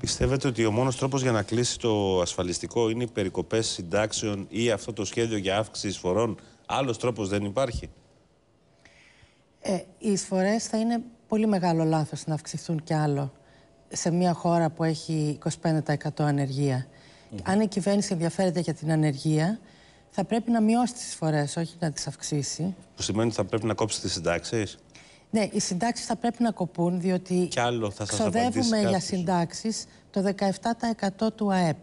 Πιστεύετε ότι ο μόνος τρόπος για να κλείσει το ασφαλιστικό είναι οι περικοπές συντάξεων ή αυτό το σχέδιο για αύξηση εισφορών. Άλλος τρόπος δεν υπάρχει. Ε, οι εισφορές θα είναι πολύ μεγάλο λάθος να αυξηθούν κι άλλο σε μια χώρα που έχει 25% ανεργία. Mm -hmm. Αν η κυβέρνηση ενδιαφέρεται για την ανεργία, θα πρέπει να μειώσει τις εισφορές, όχι να τις αυξήσει. Που σημαίνει ότι θα πρέπει να κόψει τις συντάξεις. Ναι, οι συντάξεις θα πρέπει να κοπούν, διότι ξοδεύουμε για συντάξεις το 17% του ΑΕΠ.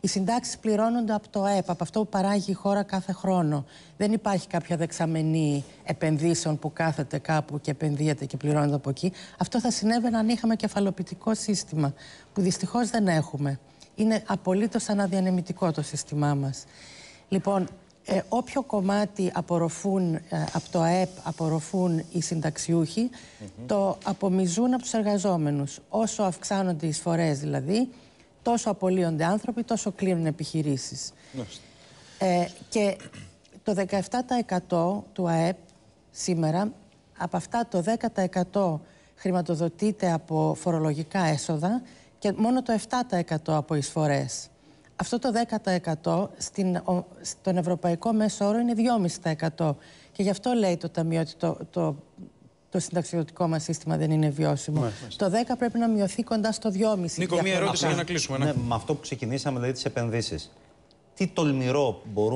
Οι συντάξεις πληρώνονται από το ΑΕΠ, από αυτό που παράγει η χώρα κάθε χρόνο. Δεν υπάρχει κάποια δεξαμενή επενδύσεων που κάθεται κάπου και επενδύεται και πληρώνεται από εκεί. Αυτό θα συνέβαινε αν είχαμε κεφαλοποιητικό σύστημα, που δυστυχώς δεν έχουμε. Είναι απολύτως αναδιανεμητικό το σύστημά μας. Λοιπόν, ε, όποιο κομμάτι απορροφούν ε, από το ΑΕΠ απορροφούν οι συνταξιούχοι το απομιζούν από τους εργαζόμενους. Όσο αυξάνονται οι εισφορές δηλαδή, τόσο απολύονται άνθρωποι, τόσο κλείνουν επιχειρήσεις. ε, και το 17% του ΑΕΠ σήμερα, από αυτά το 10% χρηματοδοτείται από φορολογικά έσοδα και μόνο το 7% από εισφορές. Αυτό το 10% στην, στον ευρωπαϊκό μέσο όρο είναι 2,5%. Και γι' αυτό λέει το Ταμείο ότι το, το, το συνταξιδοτικό μας σύστημα δεν είναι βιώσιμο. Ναι, το 10 πρέπει να μειωθεί κοντά στο 2,5%. Νίκο, μία ερώτηση για να κλείσουμε. Ναι. Ναι, με αυτό που ξεκινήσαμε, δηλαδή τις επενδύσεις. Τι τολμηρό μπορούμε